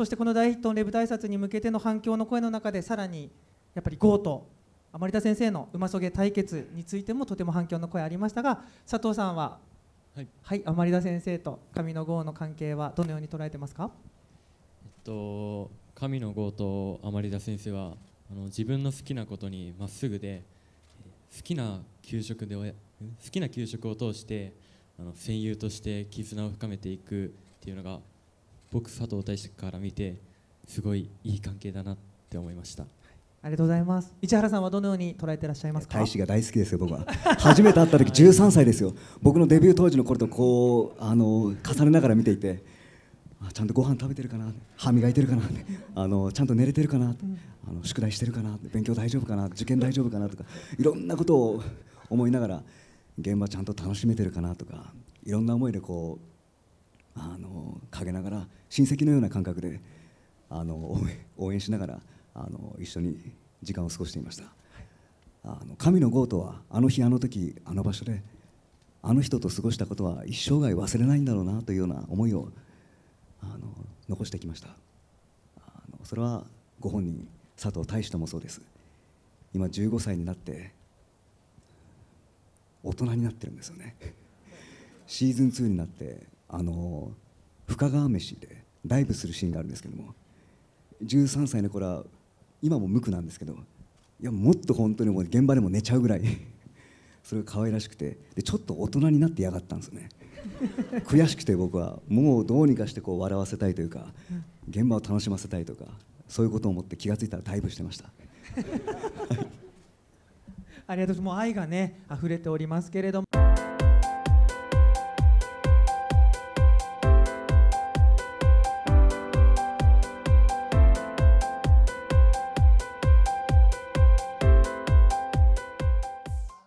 そしてこの大ヒットのレブ大札に向けての反響の声の中でさらにやっぱり GO と甘利田先生のうまそげ対決についてもとても反響の声ありましたが佐藤さんは、はい、はい、甘利田先生と神の g の関係はどのように捉えてますか、えっと、神の g と甘利田先生はあの自分の好きなことにまっすぐで好きな給食で好きな給食を通してあの戦友として絆を深めていくっていうのが僕佐藤大志から見てすごいいい関係だなって思いました。ありがとうございます。市原さんはどのように捉えていらっしゃいますか。大使が大好きですよ、僕は。初めて会った時13歳ですよ。僕のデビュー当時の頃とこうあの重ねながら見ていて、あちゃんとご飯食べてるかな、歯磨いてるかな、あのちゃんと寝れてるかな、あの宿題してるかな、勉強大丈夫かな、受験大丈夫かなとか、いろんなことを思いながら現場ちゃんと楽しめてるかなとか、いろんな思いでこうあの陰ながら親戚のような感覚であの応援しながらあの一緒に時間を過ごしていました、はい、あの神のゴートはあの日あの時あの場所であの人と過ごしたことは一生涯忘れないんだろうなというような思いをあの残してきましたあのそれはご本人佐藤大志ともそうです今15歳になって大人になってるんですよねシーズン2になってあの深川飯でライブするシーンがあるんですけども13歳の頃は今も無垢なんですけどいやもっと本当にもう現場でも寝ちゃうぐらい それが可愛らしくてでちょっと大人になってやがったんですよね 悔しくて僕はもうどうにかしてこう笑わせたいというか現場を楽しませたいとかそういうことを思って気が付いたらだイぶしてました ありがとうございますもう愛がね溢れておりますけれども